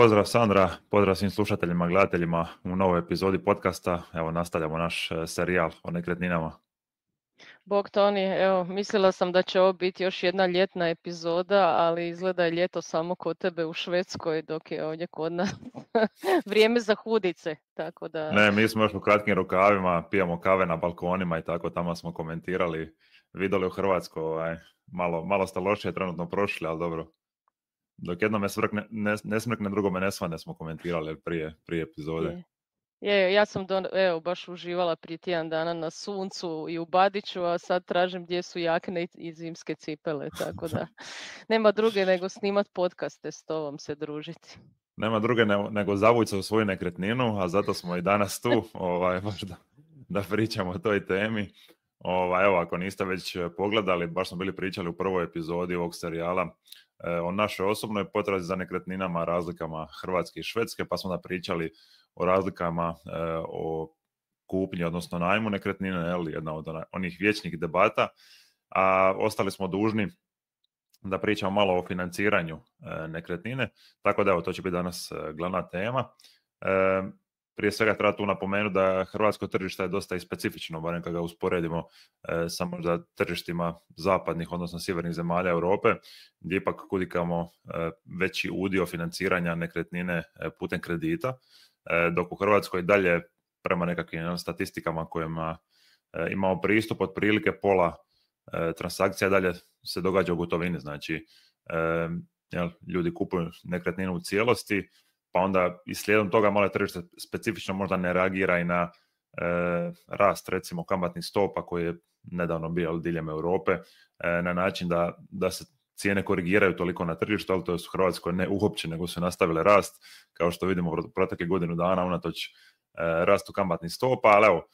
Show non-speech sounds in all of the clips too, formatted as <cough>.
Pozdrav Sandra, pozdrav svim slušateljima, gledateljima u novoj epizodi podcasta. Evo nastavljamo naš e, serijal o nekretninama. Bog Toni, evo, mislila sam da će ovo biti još jedna ljetna epizoda, ali izgleda je ljeto samo kod tebe u Švedskoj, dok je ovdje kod nas <laughs> vrijeme za hudice, tako da... Ne, mi smo još u kratkim rukavima, pijemo kave na balkonima i tako, tamo smo komentirali, vidjeli u Hrvatskoj, ovaj, malo, malo ste lošije trenutno prošli, ali dobro. Dok jedno me svrkne, ne, ne smrkne, drugo me ne smo komentirali prije, prije epizode. Je. Je, ja sam don, evo, baš uživala prije tjedan dana na suncu i u Badiću, a sad tražim gdje su jakne i zimske cipele, <laughs> tako da nema druge nego snimat podcaste s tobom se družiti. Nema druge nego zavući se u svoju nekretninu, a zato smo i danas tu, <laughs> ovaj, da, da pričamo o toj temi. Ovaj, evo, ako niste već pogledali, baš smo bili pričali u prvoj epizodi ovog serijala E, o našoj osobnoj potrazi za nekretninama, razlikama Hrvatske i Švedske, pa smo da pričali o razlikama e, o kupnji, odnosno najmu nekretnine, je jedna od onih vječnih debata, a ostali smo dužni da pričamo malo o financiranju e, nekretnine, tako da evo, to će biti danas glavna tema prije svega treba tu napomenuti da hrvatsko tržište je dosta i specifično, barem kada ga usporedimo e, samo za tržištima zapadnih, odnosno sjevernih zemalja Europe, gdje ipak kudikamo e, veći udio financiranja nekretnine e, putem kredita, dok u Hrvatskoj dalje prema nekakvim ono, statistikama kojima imamo pristup, otprilike pola transakcija dalje se događa u gotovini, znači ljudi kupuju nekretninu u cijelosti, pa onda i slijedom toga malo tržište specifično možda ne reagira i na e, rast recimo kamatnih stopa koji je nedavno bio diljem Europe e, na način da, da se cijene korigiraju toliko na tržištu, ali to je su Hrvatskoj ne uopće nego su nastavile rast, kao što vidimo u protekle godinu dana, unatoč e, rastu kamatnih stopa, ali evo,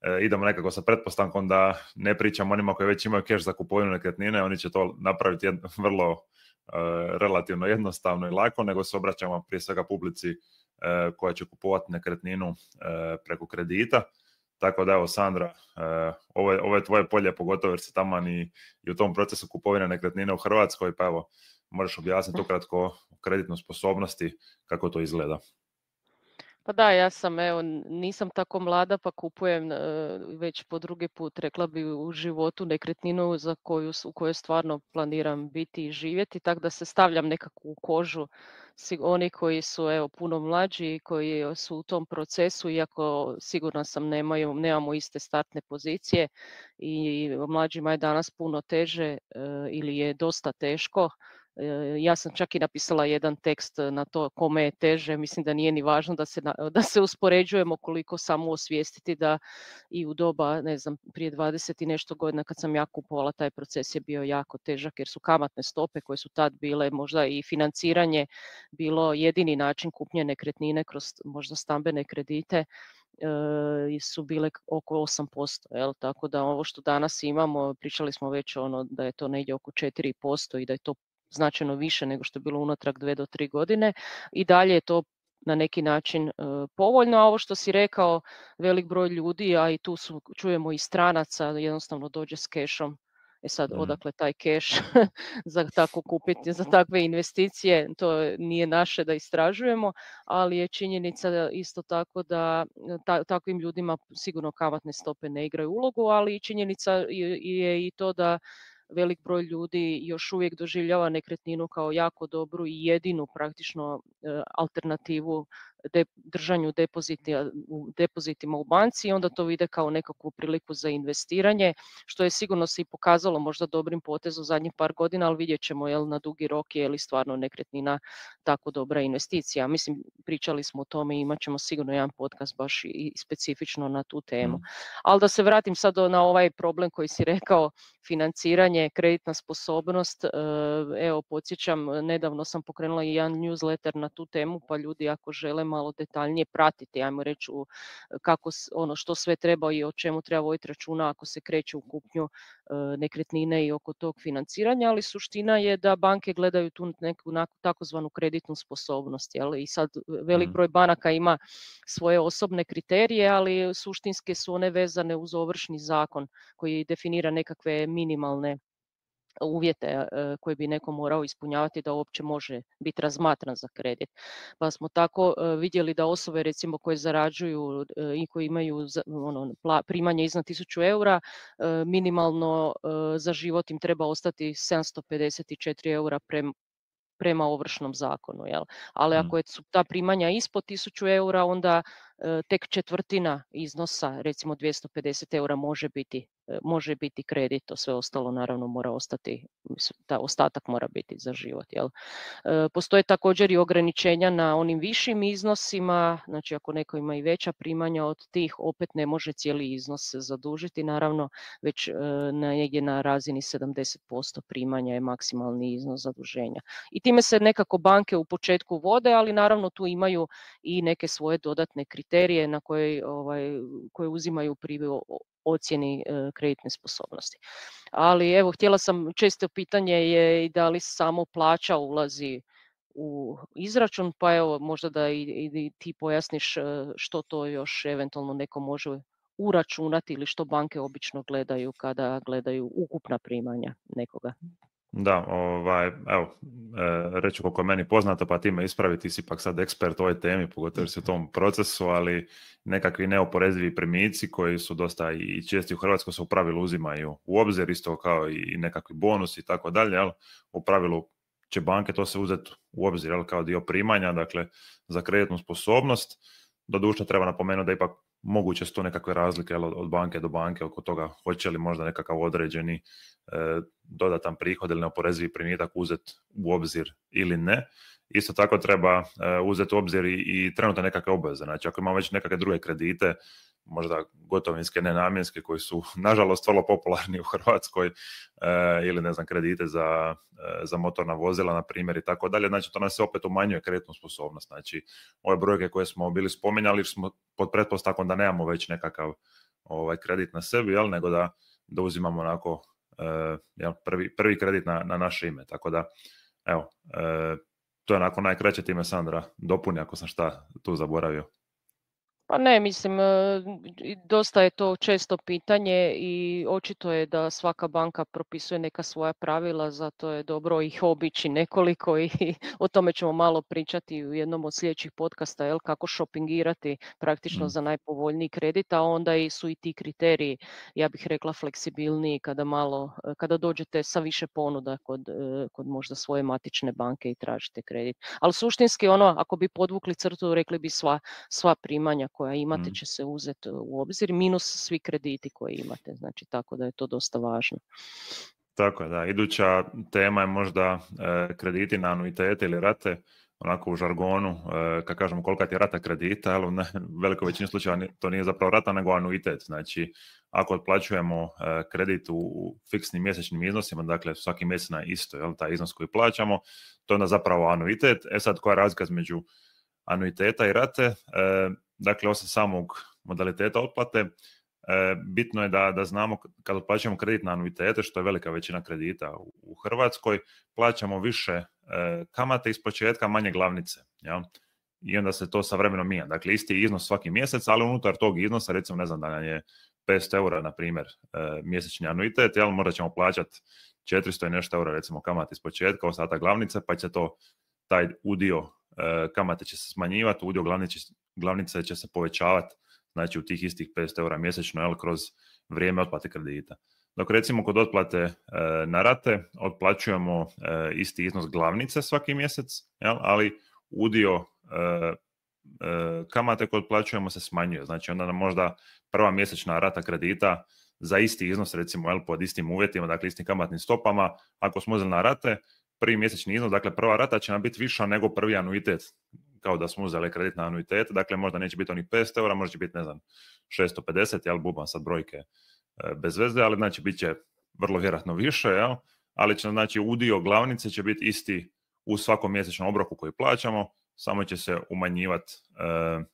e, idemo nekako sa pretpostankom da ne pričamo onima koji već imaju keš za kupovinu nekretnine, oni će to napraviti jedno, vrlo Eh, relativno jednostavno i lako, nego se obraćamo prije svega publici eh, koja će kupovati nekretninu eh, preko kredita. Tako da evo Sandra, ovo je, tvoje polje pogotovo jer si taman i, u tom procesu kupovine nekretnine u Hrvatskoj, pa evo možeš objasniti ukratko kreditnu sposobnosti kako to izgleda. Pa da, ja sam, evo, nisam tako mlada pa kupujem e, već po drugi put, rekla bi, u životu nekretninu za koju, u kojoj stvarno planiram biti i živjeti, tako da se stavljam nekako u kožu oni koji su evo, puno mlađi i koji su u tom procesu, iako sigurno sam nemaju, nemamo iste startne pozicije i mlađima je danas puno teže e, ili je dosta teško E, ja sam čak i napisala jedan tekst e, na to kome je teže, mislim da nije ni važno da se, <laughs> da se uspoređujemo koliko samo osvijestiti da i u doba, ne znam, prije 20 i nešto godina kad sam ja kupovala taj proces je bio jako težak jer su kamatne stope koje su tad bile možda i financiranje bilo jedini način kupnje nekretnine kroz možda stambene kredite e, su bile oko 8%. Jel? Tako da ovo što danas imamo, pričali smo već ono da je to negdje oko 4% i da je to značajno više nego što je bilo unatrag dve do tri godine i dalje je to na neki način e, povoljno, a ovo što si rekao, velik broj ljudi, a i tu su, čujemo i stranaca, jednostavno dođe s kešom E sad, odakle taj keš <laughs> za tako kupiti, za <laughs> takve investicije, to nije naše da istražujemo, ali je činjenica isto tako da e, takvim ljudima sigurno kamatne stope ne igraju ulogu, ali činjenica je i to da velik broj ljudi još uvijek doživljava nekretninu kao jako dobru i jedinu praktično e, alternativu držanju u depozitima u banci i onda to vide kao nekakvu priliku za investiranje, što je sigurno se i pokazalo možda dobrim potezom zadnjih par godina, ali vidjet ćemo jel, na dugi rok je li stvarno nekretnina tako dobra investicija. Mislim, pričali smo o tome i imat ćemo sigurno jedan podcast baš i specifično na tu temu. Mm. Ali da se vratim sad na ovaj problem koji si rekao, financiranje, kreditna sposobnost. E, evo, podsjećam, nedavno sam pokrenula i jedan newsletter na tu temu, pa ljudi ako žele malo detaljnije pratiti, ajmo reći u e, kako, ono što sve treba i o čemu treba voditi računa ako se kreće u kupnju e, nekretnine i oko tog financiranja, ali suština je da banke gledaju tu neku takozvanu kreditnu sposobnost. Jel? I sad e, velik mm. broj banaka ima svoje osobne kriterije, ali suštinske su one vezane uz ovršni zakon koji definira nekakve minimalne uvjete eh, koje bi neko morao ispunjavati da uopće može biti razmatran za kredit. Pa smo tako eh, vidjeli da osobe recimo koje zarađuju eh, i koje imaju ono, primanje iznad 1000 eura, minimalno za život im treba ostati 754 eura prema prema ovršnom zakonu. Ali mhm. ako je, su ta primanja ispod 1000 eura, onda tek četvrtina iznosa, recimo 250 eura, može biti može biti kredit, to sve ostalo naravno mora ostati, ta ostatak mora biti za život. Jel? E, postoje također i ograničenja na onim višim iznosima, znači ako neko ima i veća primanja od tih, opet ne može cijeli iznos zadužiti, naravno već e, negdje na razini 70% primanja je maksimalni iznos zaduženja. I time se nekako banke u početku vode, ali naravno tu imaju i neke svoje dodatne kriterije na koje, ovaj, koje uzimaju pri ocjeni e, kreditne sposobnosti. Ali evo, htjela sam, često pitanje je i da li samo plaća ulazi u izračun, pa evo možda da i, i ti pojasniš e, što to još eventualno neko može uračunati ili što banke obično gledaju kada gledaju ukupna primanja nekoga. Da, ovaj, evo, e, reći koliko je meni poznato, pa time ispraviti si pak sad ekspert ovoj temi, pogotovo si u tom procesu, ali nekakvi neoporezivi primici koji su dosta i česti u Hrvatskoj se u pravilu uzimaju u obzir, isto kao i nekakvi bonus i tako dalje, ali u pravilu će banke to se uzeti u obzir kao dio primanja, dakle za kreditnu sposobnost. Doduše treba napomenuti da ipak moguće su to nekakve razlike od banke do banke oko toga hoće li možda nekakav određeni e, dodatan prihod ili neoporezivi primitak uzet u obzir ili ne. Isto tako treba e, uzeti u obzir i, i trenutno nekakve obveze. Znači ako imamo već nekakve druge kredite, možda gotovinske nenamjenske koji su <laughs> nažalost vrlo popularni u Hrvatskoj e, ili ne znam kredite za, e, za motorna vozila na primjer i tako dalje. Znači to nas se opet umanjuje kreditnu sposobnost. Znači ove brojke koje smo bili spominjali smo pod pretpostavkom da nemamo već nekakav ovaj kredit na sebi, jel, nego da, da uzimamo onako e, jel, prvi, prvi kredit na, na naše ime. Tako da evo to je onako najkraće time Sandra dopuni ako sam šta tu zaboravio. Pa ne, mislim, e, dosta je to često pitanje i očito je da svaka banka propisuje neka svoja pravila, zato je dobro ih obići nekoliko i <laughs> o tome ćemo malo pričati u jednom od sljedećih podcasta, jel, kako šopingirati praktično mhm. za najpovoljniji kredit, a onda i su i ti kriteriji, ja bih rekla, fleksibilniji kada, malo, e, kada dođete sa više ponuda kod, e, kod možda svoje matične banke i tražite kredit. Ali suštinski ono, ako bi podvukli crtu, rekli bi sva, sva primanja koja imate mm. će se uzeti u obzir, minus svi krediti koje imate, znači tako da je to dosta važno. Tako je, da. Iduća tema je možda e, krediti na anuitete ili rate, onako u žargonu, e, kad kažemo kolika ti je rata kredita, ali u velikoj većini slučajeva to nije zapravo rata, nego anuitet. Znači, ako otplaćujemo e, kredit u fiksnim mjesečnim iznosima, dakle svaki mjesec na isto, jel, taj iznos koji plaćamo, to je onda zapravo anuitet. E sad, koja je razlika između anuiteta i rate, e, dakle osim samog modaliteta otplate, e, bitno je da, da znamo kad otplaćujemo kredit na anuitete, što je velika većina kredita u Hrvatskoj, plaćamo više e, kamate iz početka, manje glavnice. Ja? I onda se to sa vremenom mija. Dakle, isti iznos svaki mjesec, ali unutar tog iznosa, recimo, ne znam da nam je 500 eura, na primjer, mjesečni anuitet, jel, možda ćemo plaćati 400 i nešto eura, recimo, kamate iz početka, ostatak glavnice, pa će to taj udio E, kamate će se smanjivati, udio glavnice, će se povećavati znači u tih istih 500 eura mjesečno jel, kroz vrijeme otplate kredita. Dok recimo kod otplate e, na rate otplaćujemo e, isti iznos glavnice svaki mjesec, jel, ali udio kamate koje otplaćujemo se smanjuje. Znači onda nam možda prva mjesečna rata kredita za isti iznos recimo jel, pod istim uvjetima, dakle istim kamatnim stopama, ako smo uzeli na rate, prvi mjesečni iznos, dakle prva rata će nam biti viša nego prvi anuitet, kao da smo uzeli kredit na anuitet, dakle možda neće biti onih 500 eura, možda će biti, ne znam, 650, jel, bubam sad brojke e, bez veze, ali znači bit će vrlo vjerojatno više, ali će znači udio glavnice će biti isti u svakom mjesečnom obroku koji plaćamo, samo će se umanjivati e,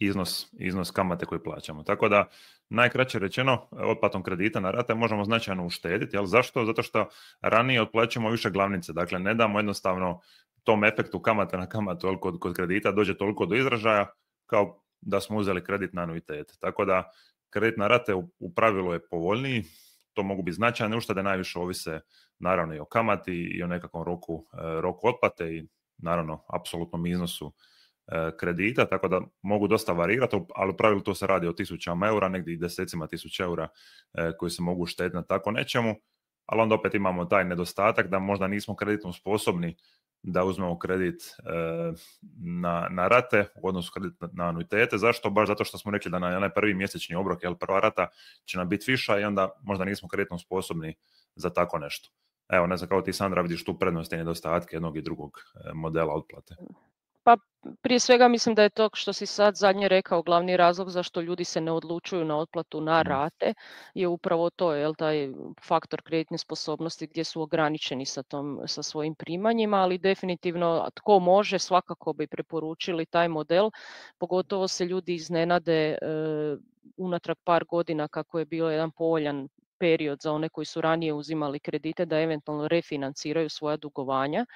iznos, iznos kamate koji plaćamo. Tako da, najkraće rečeno, otplatom kredita na rate možemo značajno uštediti. Jel? Zašto? Zato što ranije otplaćamo više glavnice. Dakle, ne damo jednostavno tom efektu kamate na kamatu jel, kod, kod kredita dođe toliko do izražaja kao da smo uzeli kredit na anuitet. Tako da, kredit na rate u, pravilu je povoljniji, to mogu biti značajne uštede, najviše ovise naravno i o kamati i o nekakvom roku, e, roku otplate i naravno apsolutnom iznosu E, kredita, tako da mogu dosta varirati, ali u pravilu to se radi o tisućama eura, negdje i desecima tisuća eura e, koji se mogu štetiti na tako nečemu, ali onda opet imamo taj nedostatak da možda nismo kreditno sposobni da uzmemo kredit e, na, rate, u odnosu kredit na anuitete. Zašto? Baš zato što smo rekli da na onaj prvi mjesečni obrok, jel prva rata će nam biti viša i onda možda nismo kreditno sposobni za tako nešto. Evo, ne znam, kao ti Sandra, vidiš tu prednosti i nedostatke jednog i drugog modela otplate. Pa prije svega mislim da je to što si sad zadnje rekao glavni razlog zašto ljudi se ne odlučuju na otplatu na rate je upravo to, jel taj faktor kreditne sposobnosti gdje su ograničeni sa, tom, sa svojim primanjima, ali definitivno tko može svakako bi preporučili taj model, pogotovo se ljudi iznenade e, unatrag par godina kako je bio jedan povoljan period za one koji su ranije uzimali kredite da eventualno refinanciraju svoja dugovanja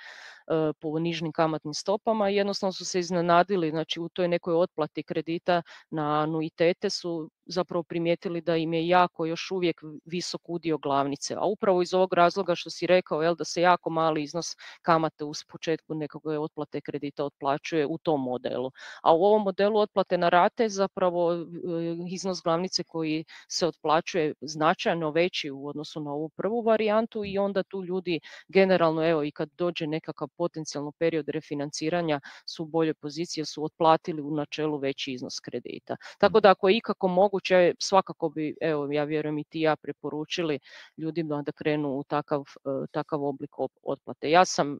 Eh, po nižnim kamatnim stopama i jednostavno su se iznenadili znači u toj nekoj otplati kredita na anuitete su zapravo primijetili da im je jako još uvijek visok udio glavnice. A upravo iz ovog razloga što si rekao jel, da se jako mali iznos kamate uz početku nekog eh, otplate kredita otplaćuje u tom modelu. A u ovom modelu otplate na rate zapravo eh, iznos glavnice koji se otplaćuje značajno veći u odnosu na ovu prvu varijantu i onda tu ljudi generalno evo i kad dođe nekakav potencijalno period refinanciranja su u bolje pozicije, su otplatili u načelu veći iznos kredita. Tako da ako je ikako moguće, svakako bi, evo ja vjerujem i ti ja preporučili ljudima da krenu u takav, e, takav oblik otplate. Ja sam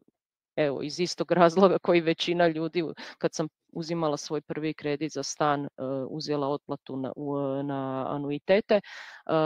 evo iz istog razloga koji većina ljudi kad sam uzimala svoj prvi kredit za stan e, uzela otplatu na, na anuitete e,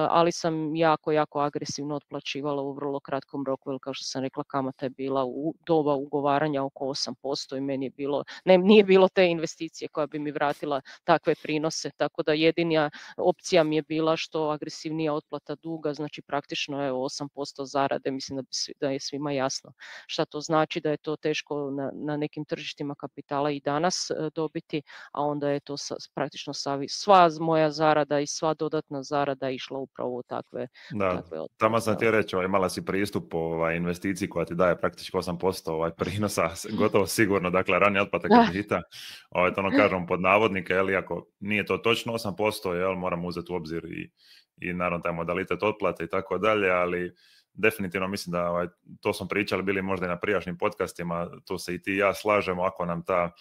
ali sam jako jako agresivno otplaćivala u vrlo kratkom roku jer kao što sam rekla kamata je bila u doba ugovaranja oko 8% i meni je bilo ne, nije bilo te investicije koja bi mi vratila takve prinose tako da jedina opcija mi je bila što agresivnija otplata duga znači praktično je 8% zarade mislim da, bi, da je svima jasno šta to znači da je to teško na, na nekim tržištima kapitala i danas e, dobiti, a onda je to sa, praktično savi, sva moja zarada i sva dodatna zarada išla upravo u takve. Da, takve tamo sam ti reći, imala si pristup ovaj, investiciji koja ti daje praktički 8% ovaj, prinosa, <laughs> gotovo sigurno, dakle rani otplata kredita, ovaj, to ono <laughs> kažem pod navodnike, jel, ako nije to točno 8%, jel, moram uzeti u obzir i, i naravno taj modalitet otplate i tako dalje, ali definitivno mislim da ovaj, to smo pričali bili možda i na prijašnjim podcastima, tu se i ti ja slažemo ako nam ta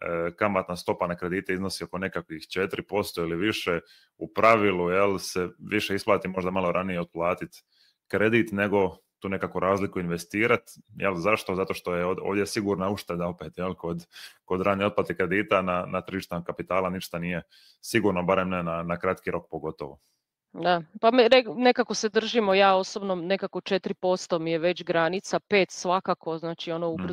e, kamatna stopa na kredite iznosi oko nekakvih 4% ili više, u pravilu jel, se više isplati možda malo ranije otplatiti kredit nego tu nekakvu razliku investirati. Jel, zašto? Zato što je ovdje sigurna ušteda opet, jel, kod, kod ranje otplate kredita na, na tržištan kapitala ništa nije sigurno, barem ne na, na kratki rok pogotovo. Da, pa nekako se držimo, ja osobno nekako 4% mi je već granica, 5 svakako, znači ono mhm.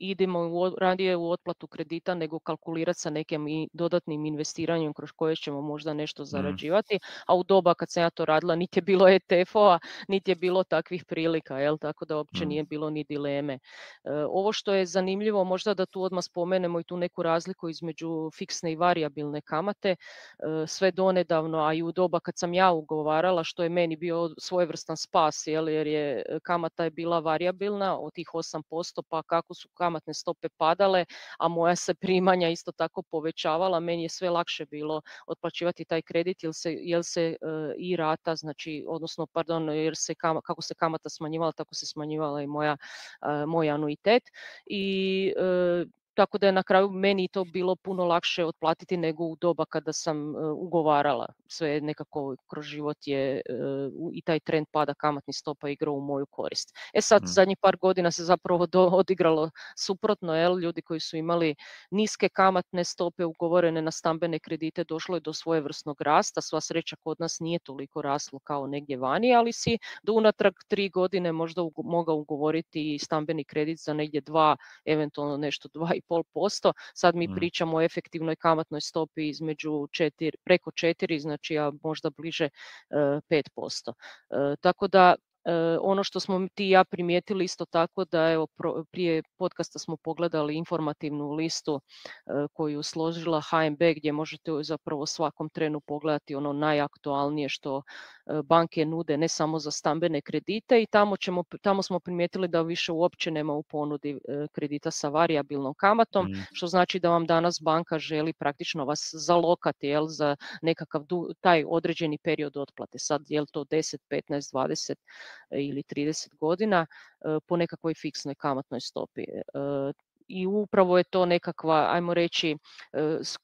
idemo u, radije u otplatu kredita nego kalkulirati sa nekim i dodatnim investiranjem kroz koje ćemo možda nešto mhm. zarađivati, a u doba kad sam ja to radila niti je bilo ETF-ova, niti je bilo takvih prilika, jel? tako da uopće mhm. nije bilo ni dileme. E, ovo što je zanimljivo, možda da tu odmah spomenemo i tu neku razliku između fiksne i varijabilne kamate, e, sve donedavno, a i u doba kad sam ja ugovarala, što je meni bio svojevrstan spas, jel, jer je e, kamata je bila variabilna od tih 8%, pa kako su kamatne stope padale, a moja se primanja isto tako povećavala, meni je sve lakše bilo otplaćivati taj kredit, jer se, se e, i rata, znači, odnosno, pardon, jer se kako se kamata smanjivala, tako se smanjivala i moja, e, moj anuitet. I tako da je na kraju meni to bilo puno lakše otplatiti nego u doba kada sam e, ugovarala. Sve nekako kroz život je e, i taj trend pada kamatnih stopa igrao u moju korist. E sad, mm. zadnjih par godina se zapravo odigralo suprotno, jel? ljudi koji su imali niske kamatne stope ugovorene na stambene kredite, došlo je do svojevrsnog rasta, sva sreća kod nas nije toliko raslo kao negdje vani, ali si do unatrag tri godine možda mogao ugovoriti stambeni kredit za negdje dva, eventualno nešto dva i 4,5%, Sad mi mm. pričamo o efektivnoj kamatnoj stopi između 4, preko 4, znači a možda bliže 5%. E, e, tako da ono što smo ti i ja primijetili isto tako da evo prije podcasta smo pogledali informativnu listu koju složila HMB gdje možete zapravo svakom trenu pogledati ono najaktualnije što banke nude ne samo za stambene kredite i tamo, ćemo, tamo smo primijetili da više uopće nema u ponudi kredita sa varijabilnom kamatom mm. što znači da vam danas banka želi praktično vas zalokati jel, za nekakav taj određeni period otplate sad jel to 10, 15, 20 ili 30 godina e, po nekakvoj fiksnoj kamatnoj stopi e, i upravo je to nekakva, ajmo reći, e,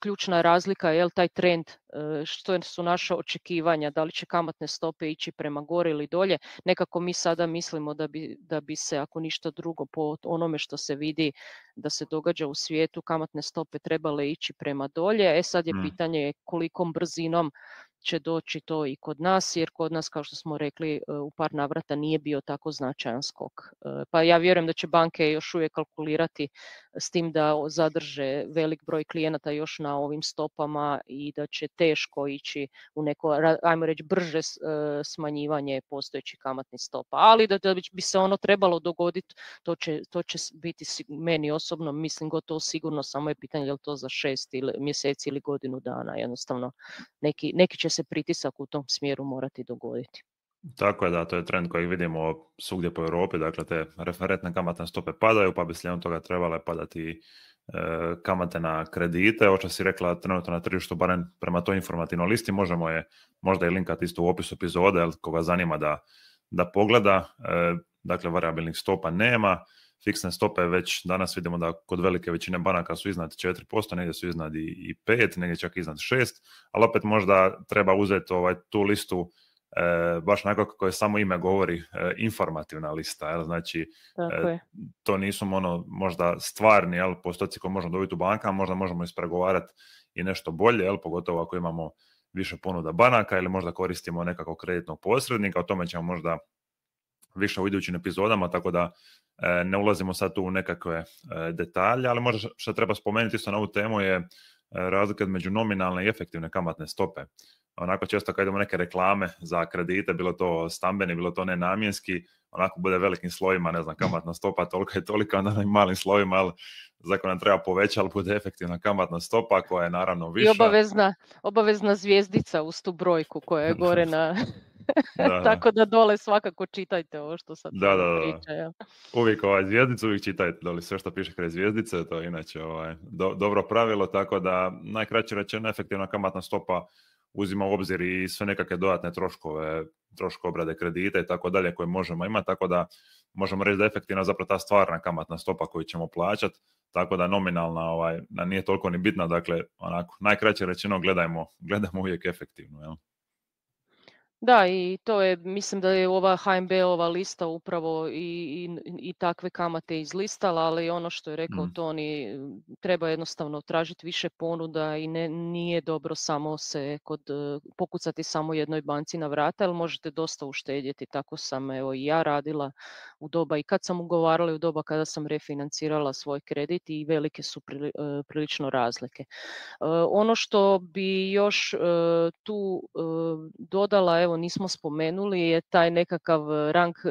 ključna razlika, jel taj trend E, što su naša očekivanja, da li će kamatne stope ići prema gore ili dolje. Nekako mi sada mislimo da bi, da bi se, ako ništa drugo, po onome što se vidi da se događa u svijetu, kamatne stope trebale ići prema dolje. E sad je mm. pitanje kolikom brzinom će doći to i kod nas, jer kod nas, kao što smo rekli, e, u par navrata nije bio tako značajan skok. E, pa ja vjerujem da će banke još uvijek kalkulirati s tim da zadrže velik broj klijenata još na ovim stopama i da će teško ići u neko, ajmo reći, brže e, smanjivanje postojećih kamatnih stopa. Ali da, bi se ono trebalo dogoditi, to će, to će biti meni osobno, mislim gotovo sigurno, samo je pitanje je li to za šest ili, mjeseci ili godinu dana. Jednostavno, neki, neki će se pritisak u tom smjeru morati dogoditi. Tako je, da, to je trend kojeg vidimo svugdje po Europi, dakle te referentne kamatne stope padaju, pa bi slijedom toga trebale padati e, kamate na kredite. Očas si rekla trenutno na tržištu, barem prema toj informativnoj listi, možemo je možda i linkati isto u opisu epizode, ali koga zanima da, pogleda, e, dakle variabilnih stopa nema, fiksne stope već danas vidimo da kod velike većine banaka su iznad 4%, negdje su iznad i, pet, 5, negdje čak iznad 6, ali opet možda treba uzeti ovaj, tu listu E, baš onako kako je samo ime govori, e, informativna lista, jel? znači e, to nisu ono, možda stvarni jel, postoci koje možemo dobiti u bankama, možda možemo ispregovarati i nešto bolje, jel? pogotovo ako imamo više ponuda banaka ili možda koristimo nekakvog kreditnog posrednika, o tome ćemo možda više u idućim epizodama, tako da e, ne ulazimo sad tu u nekakve detalje, ali možda što treba spomenuti isto na ovu temu je razlika između nominalne i efektivne kamatne stope onako često kad idemo neke reklame za kredite, bilo to stambeni, bilo to nenamjenski, onako bude velikim slojima, ne znam, kamatna stopa tolika je tolika, onda na malim slovima, ali zakon nam treba povećati, ali bude efektivna kamatna stopa koja je naravno viša. I obavezna, obavezna zvijezdica uz tu brojku koja je gore na... <laughs> <laughs> Tako da dole svakako čitajte ovo što sad da, da, Priča, ja. Uvijek ovaj zvijezdicu, uvijek čitajte dole sve što piše kraj zvijezdice, to je inače ovaj, dobro pravilo, tako da najkraće rečeno efektivna kamatna stopa uzima u obzir i sve nekakve dodatne troškove, troškove obrade kredita i tako dalje koje možemo imati, tako da možemo reći da je efektivna zapravo ta stvarna kamatna stopa koju ćemo plaćati, tako da nominalna ovaj, nije toliko ni bitna, dakle onako najkraće rečeno gledajmo, gledamo uvijek efektivno. Jel? Da i to je, mislim da je ova hmb ova lista upravo i, i, i takve kamate izlistala, ali ono što je rekao mm. Toni, treba jednostavno tražiti više ponuda i ne, nije dobro samo se kod, pokucati samo jednoj banci na vrata, ali možete dosta uštedjeti, tako sam evo i ja radila u doba i kad sam ugovarala u doba kada sam refinancirala svoj kredit i velike su e, prilično razlike. E, ono što bi još e, tu dodala, evo nismo spomenuli je taj nekakav rang eh,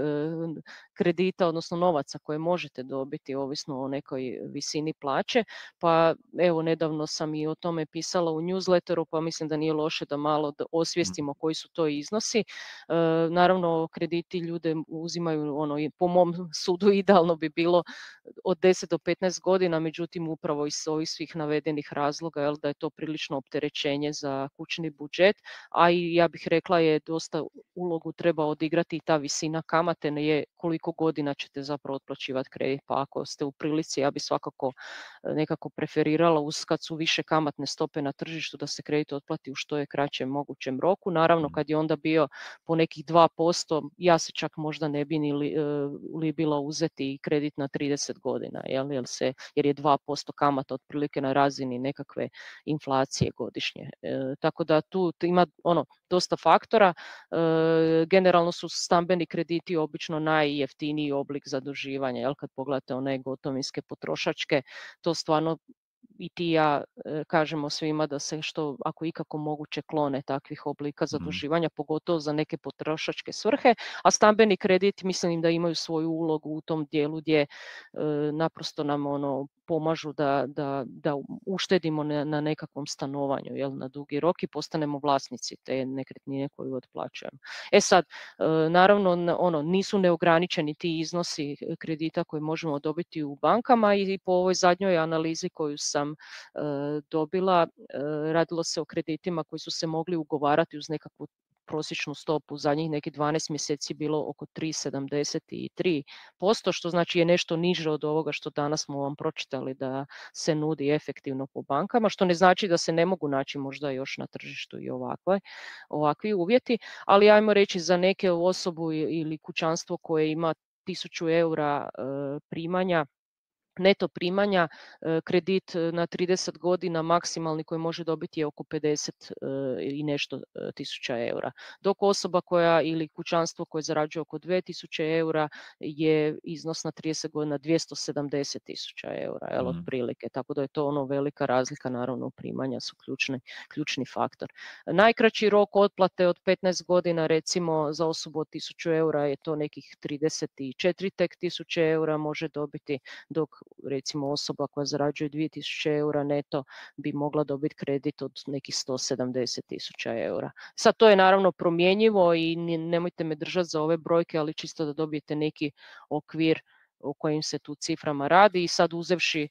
kredita, odnosno novaca koje možete dobiti ovisno o nekoj visini plaće. Pa evo, nedavno sam i o tome pisala u newsletteru, pa mislim da nije loše da malo mm. osvijestimo koji su to iznosi. E, naravno, krediti ljude uzimaju, ono, po mom <laughs> sudu idealno bi bilo od 10 do 15 godina, međutim upravo iz ovih svih navedenih razloga, jel, da je to prilično opterećenje za kućni budžet, a i ja bih rekla je dosta ulogu treba odigrati i ta visina kamate, ne je koliko koliko godina ćete zapravo otplaćivati kredit. Pa ako ste u prilici, ja bi svakako e, nekako preferirala uz kad su više kamatne stope na tržištu da se kredit otplati u što je kraćem mogućem roku. Naravno mhm. kad je onda bio po nekih 2%, ja se čak možda ne bi ni li, e, li bila uzeti kredit na 30 godina, jel, se, jer je 2% kamata otprilike na razini nekakve inflacije godišnje. E, tako da tu ima ono dosta faktora. generalno su stambeni krediti obično najjeftiniji jeftiniji oblik zaduživanja. Jel, kad pogledate one gotovinske potrošačke, to stvarno i ti ja e, kažemo svima da se što ako ikako moguće klone takvih oblika mhm. zaduživanja, pogotovo za neke potrošačke svrhe, a stambeni kredit mislim da imaju svoju ulogu u tom dijelu gdje e, naprosto nam ono pomažu da, da, da uštedimo na, na nekakvom stanovanju jel, na dugi rok i postanemo vlasnici te nekretnine koju otplaćujemo. E sad, e, naravno, ono, nisu neograničeni ti iznosi e, kredita koje možemo dobiti u bankama i po ovoj zadnjoj analizi koju sam e, dobila, radilo se o kreditima koji su se mogli ugovarati uz nekakvu prosječnu stopu zadnjih nekih 12 mjeseci bilo oko 3,73%, što znači je nešto niže od ovoga što danas smo vam pročitali da se nudi efektivno po bankama, što ne znači da se ne mogu naći možda još na tržištu i ovakve, ovakvi uvjeti, ali ajmo reći za neke osobu ili kućanstvo koje ima 1000 eura e, primanja, neto primanja e, kredit e, na 30 godina maksimalni koji može dobiti je oko 50 e, i nešto tisuća eura. Dok osoba koja ili kućanstvo koje zarađuje oko 2000 eura je iznos na 30 godina 270 tisuća eura, jel, mhm. otprilike. Tako da je to ono velika razlika, naravno primanja su ključni, ključni faktor. Najkraći rok otplate od 15 godina, recimo za osobu od 1000 eura je to nekih 34 tek tisuće eura može dobiti, dok recimo osoba koja zarađuje 2000 eura neto bi mogla dobiti kredit od nekih 170 tisuća eura. Sad to je naravno promjenjivo i nemojte me držati za ove brojke, ali čisto da dobijete neki okvir o kojim se tu ciframa radi i sad uzevši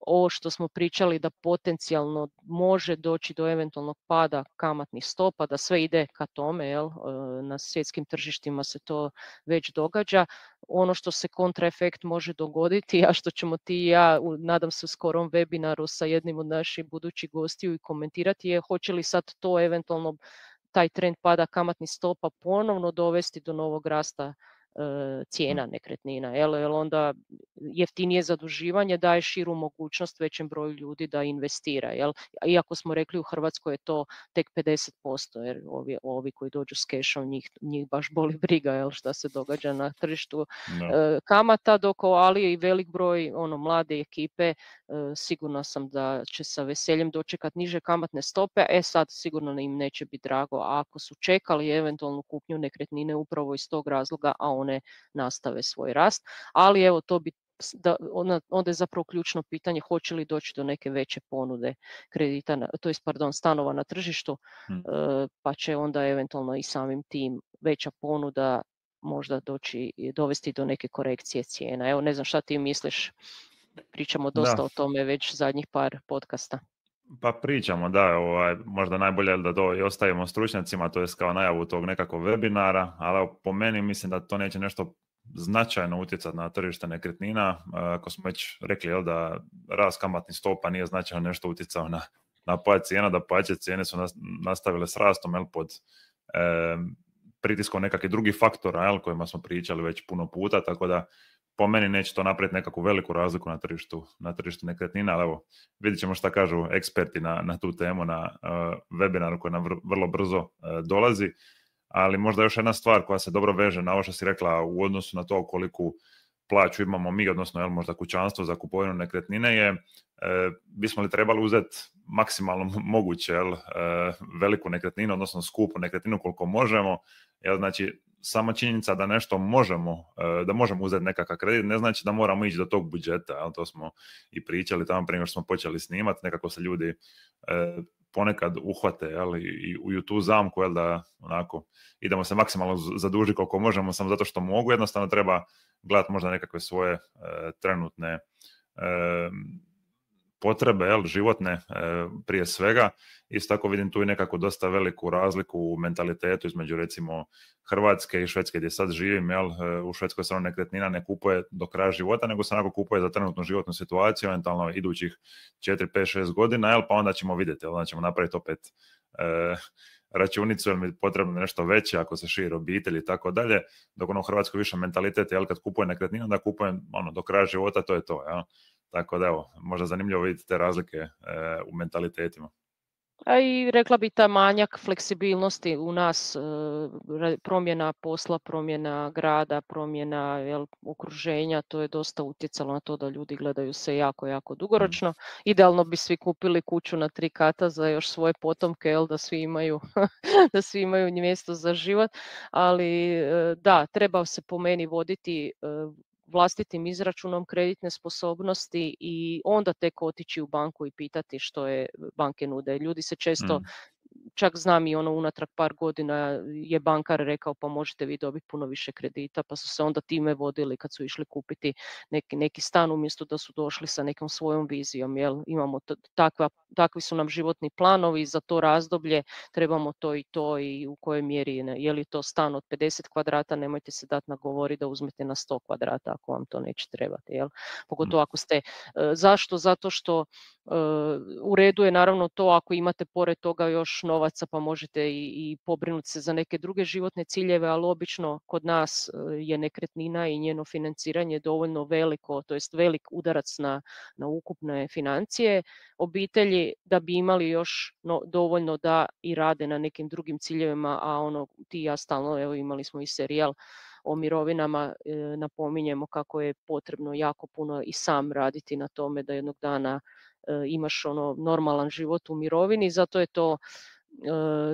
ovo što smo pričali da potencijalno može doći do eventualnog pada kamatnih stopa, da sve ide ka tome, jel? E, na svjetskim tržištima se to već događa. Ono što se kontraefekt može dogoditi, <laughs> a što ćemo ti i ja, nadam se, u skorom webinaru sa jednim od naših budućih gostiju i komentirati je hoće li sad to eventualno taj trend pada kamatnih stopa ponovno dovesti do novog rasta Eh, cijena nekretnina, jel, jel onda jeftinije zaduživanje daje širu mogućnost većem broju ljudi da investira, jel, iako smo rekli u Hrvatskoj je to tek 50%, jer ovi, ovi koji dođu s kešom njih, njih baš boli <laughs> briga, jel, šta se događa na tržištu eh, kamata, dok ali i velik broj ono, mlade ekipe eh, sigurno sam da će sa veseljem dočekat niže kamatne stope, e sad sigurno im neće biti drago, ako su čekali eventualnu kupnju nekretnine upravo iz tog razloga, a on ne nastave svoj rast, ali evo to bi da onda, onda je zapravo ključno pitanje hoće li doći do neke veće ponude kredita, na, to jest pardon, stanova na tržištu, hmm. e, pa će onda eventualno i samim tim veća ponuda možda doći, dovesti do neke korekcije cijena. Evo ne znam šta ti misliš, pričamo dosta o tome već zadnjih par podcasta. Pa pričamo, da, ovaj, možda najbolje da to i ostavimo stručnjacima, to je kao najavu tog nekakvog webinara, ali po meni mislim da to neće nešto značajno utjecati na tržište nekretnina. E, ako smo već rekli jel, da rast kamatnih stopa nije značajno nešto utjecao na, na pad cijena, da pojače cijene su nastavile s rastom jel, pod e, pritiskom nekakvih drugih faktora jel, kojima smo pričali već puno puta, tako da po meni neće to napraviti nekakvu veliku razliku na tržištu, na tržištu nekretnina, ali evo, vidjet ćemo šta kažu eksperti na, na tu temu na uh, webinaru koji nam vrlo brzo e, dolazi, ali možda još jedna stvar koja se dobro veže na ovo što si rekla u odnosu na to koliku plaću imamo mi, odnosno jel, možda kućanstvo za kupovinu nekretnine je E, bismo li trebali uzeti maksimalno moguće jel, e, veliku nekretninu, odnosno skupu nekretninu koliko možemo, jel, znači sama činjenica da nešto možemo, e, da možemo uzeti nekakav kredit, ne znači da moramo ići do tog budžeta, jel, to smo i pričali tamo prije smo počeli snimati, nekako se ljudi ponekad uhvate jel, i, u tu zamku jel, da onako idemo se maksimalno zadužiti koliko možemo samo zato što mogu, jednostavno treba gledati možda nekakve svoje trenutne potrebe, jel, životne e, prije svega. Isto tako vidim tu i nekako dosta veliku razliku u mentalitetu između recimo Hrvatske i Švedske gdje sad živim, jel, e, u Švedskoj se nekretnina ne kupuje do kraja života, nego se onako kupuje za trenutnu životnu situaciju, eventualno idućih 4, 5, 6 godina, jel, pa onda ćemo vidjeti, onda ćemo napraviti opet e, računicu, jel mi je potrebno nešto veće ako se širi obitelj i tako dalje, dok ono u Hrvatskoj više mentalitet, jel, kad kupuje nekretninu, onda kupujem, ono, do kraja života, to je to, jel. Tako da evo, možda zanimljivo vidjeti te razlike e, u mentalitetima. A i rekla bi ta manjak fleksibilnosti u nas, e, promjena posla, promjena grada, promjena jel, okruženja, to je dosta utjecalo na to da ljudi gledaju se jako, jako dugoročno. Mm. Idealno bi svi kupili kuću na tri kata za još svoje potomke, jel, da svi imaju, <laughs> da svi imaju mjesto za život, ali e, da, treba se po meni voditi vlastitim izračunom kreditne sposobnosti i onda tek otići u banku i pitati što je banke nude. Ljudi se često mm čak znam i ono unatrag par godina je bankar rekao pa možete vi dobiti puno više kredita, pa su se onda time vodili kad su išli kupiti neki, neki stan umjesto da su došli sa nekom svojom vizijom. Jel? Imamo takva, takvi su nam životni planovi za to razdoblje, trebamo to i to i u kojoj mjeri ne. je li to stan od 50 kvadrata, nemojte se dat na govori da uzmete na 100 kvadrata ako vam to neće trebati. Jel? Mm. Pogotovo ako ste, e, zašto? Zato što e, u redu je naravno to ako imate pored toga još nova novaca pa možete i, i pobrinuti se za neke druge životne ciljeve, ali obično kod nas e, je nekretnina i njeno financiranje dovoljno veliko, to jest velik udarac na, na ukupne financije obitelji da bi imali još dovoljno da i rade na nekim drugim ciljevima, a ono ti ja stalno, evo imali smo i serijal o mirovinama e, napominjemo kako je potrebno jako puno i sam raditi na tome da jednog dana e, imaš ono normalan život u mirovini, zato je to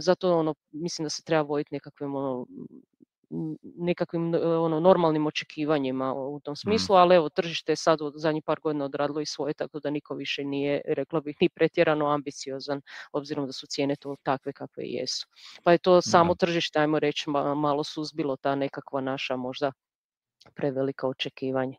zato ono, mislim da se treba voditi nekakvim, ono, nekakvim ono, normalnim očekivanjima u tom smislu, ali evo tržište je sad u zadnjih par godina odradilo i svoje, tako da niko više nije, rekla bih, ni pretjerano ambiciozan, obzirom da su cijene to takve kakve jesu. Pa je to samo tržište, ajmo reći, malo suzbilo ta nekakva naša možda prevelika očekivanja.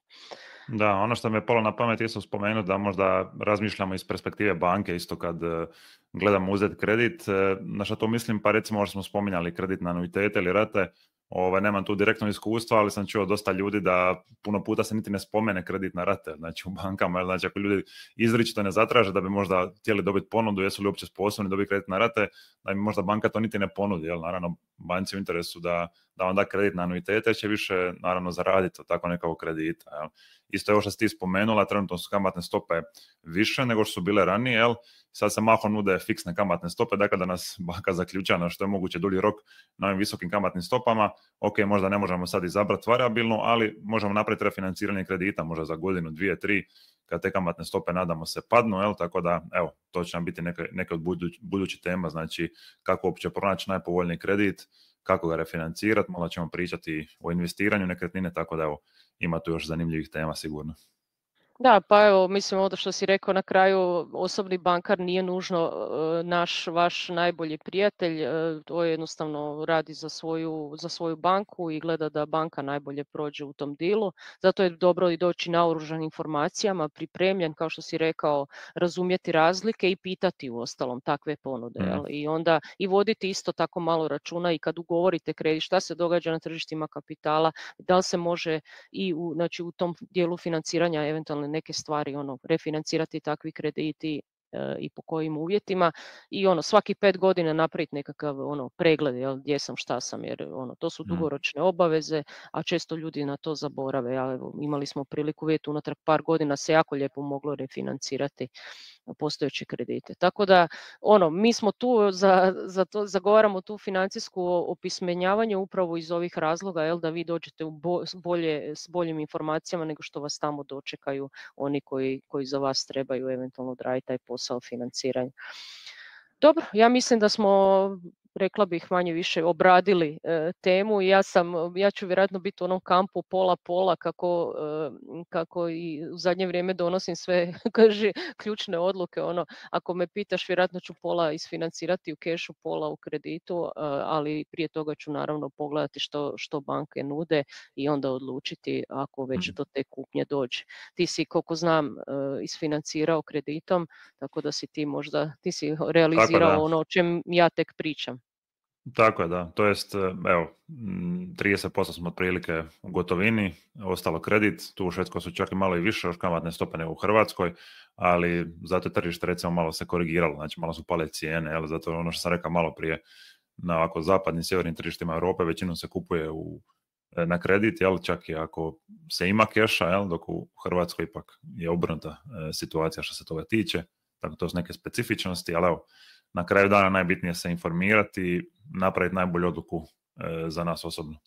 Da, ono što mi je polo na pamet isto spomenuo da možda razmišljamo iz perspektive banke isto kad e, gledamo uzeti kredit. E, na što to mislim? Pa recimo možda smo spominjali kredit na anuitete ili rate. Ovaj, nemam tu direktno iskustva, ali sam čuo dosta ljudi da puno puta se niti ne spomene kredit na rate znači u bankama. Znači ako ljudi izričito ne zatraže da bi možda htjeli dobiti ponudu, jesu li uopće sposobni dobiti kredit na rate, da im možda banka to niti ne ponudi. Jel? Naravno, banci u interesu da da onda kredit na anuitete će više naravno zaraditi od tako nekog kredita. Jel? Isto je ovo što ste ti spomenula, trenutno su kamatne stope više nego što su bile ranije, jel? sad se maho nude fiksne kamatne stope, dakle da nas banka zaključa na što je moguće dulji rok na ovim visokim kamatnim stopama, ok, možda ne možemo sad izabrati variabilno, ali možemo napraviti refinanciranje kredita, možda za godinu, dvije, tri, kad te kamatne stope nadamo se padnu, jel? tako da evo, to će nam biti neke, od budućih budući tema, znači kako uopće pronaći najpovoljniji kredit, kako ga refinancirati, mm. malo ćemo pričati o investiranju nekretnine, tako da evo, ima tu još zanimljivih tema sigurno. Da, pa evo, mislim ovo što si rekao na kraju, osobni bankar nije nužno e, naš, vaš najbolji prijatelj, e, to je jednostavno radi za svoju, za svoju banku i gleda da banka najbolje prođe u tom dilu, zato je dobro i doći oružan informacijama, pripremljen, kao što si rekao, razumjeti razlike i pitati u ostalom takve ponude, mm. i onda i voditi isto tako malo računa i kad ugovorite kredit, šta se događa na tržištima kapitala, da li se može i u, znači, u tom dijelu financiranja eventualne neke stvari ono refinancirati takvi krediti e, i po kojim uvjetima i ono svaki pet godina napraviti nekakav ono pregled jel, gdje sam šta sam jer ono to su mm. dugoročne obaveze a često ljudi na to zaborave ja, evo, imali smo priliku vidjeti unatrag par godina se jako lijepo moglo refinancirati postojeće kredite. Tako da, ono, mi smo tu, za, za to, zagovaramo tu financijsku opismenjavanje upravo iz ovih razloga, jel, da vi dođete u s, bolje, s boljim informacijama nego što vas tamo dočekaju oni koji, koji za vas trebaju eventualno odraditi taj posao financiranja. Dobro, ja mislim da smo rekla bih manje više obradili e, temu i ja sam ja ću vjerojatno biti u onom kampu pola pola kako, e, kako i u zadnje vrijeme donosim sve <laughs> kaže ključne odluke ono ako me pitaš vjerojatno ću pola isfinancirati u kešu pola u kreditu e, ali prije toga ću naravno pogledati što, što banke nude i onda odlučiti ako već mhm. do te kupnje dođe ti si koliko znam isfinancirao kreditom tako da si ti možda ti si realizirao ono o čem ja tek pričam tako je, da. To jest, e, evo, 30% mm, smo otprilike u gotovini, ostalo kredit, tu u Švedskoj su čak i malo i više još kamatne stope nego u Hrvatskoj, ali zato je tržište recimo malo se korigiralo, znači malo su pale cijene, Ali zato ono što sam rekao malo prije, na ovako zapadnim sjevernim tržištima Europe većinom se kupuje u, e, na kredit, jel, čak i ako se ima keša, jel, dok u Hrvatskoj ipak je obrnuta e, situacija što se toga tiče, tako to su neke specifičnosti, ali evo, na kraju dana najbitnije se informirati, i napraviti najbolju odluku e, za nas osobno.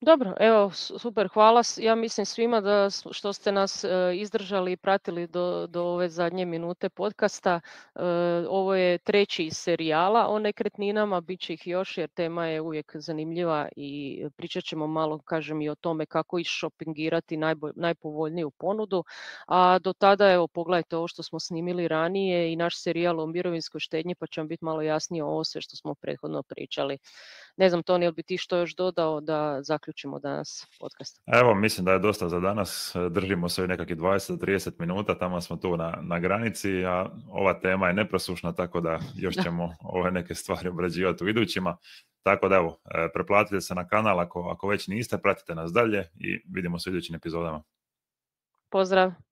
Dobro, evo super, hvala ja mislim svima da što ste nas e, izdržali i pratili do, do ove zadnje minute podcasta. E, ovo je treći iz serijala o nekretninama, bit će ih još jer tema je uvijek zanimljiva i pričat ćemo malo kažem i o tome kako išopingirati najpovoljniju ponudu. A do tada evo pogledajte ovo što smo snimili ranije i naš serijal o mirovinskoj štednji pa će vam biti malo jasnije ovo sve što smo prethodno pričali. Ne znam, Toni, jel bi ti što još dodao da zaključimo danas podcast? Evo, mislim da je dosta za danas. Držimo se nekakvih 20-30 minuta, tamo smo tu na, na granici, a ova tema je neprosušna, tako da još ćemo ove neke stvari obrađivati u idućima. Tako da evo, e, preplatite se na kanal ako, ako već niste, pratite nas dalje i vidimo se u idućim epizodama. Pozdrav!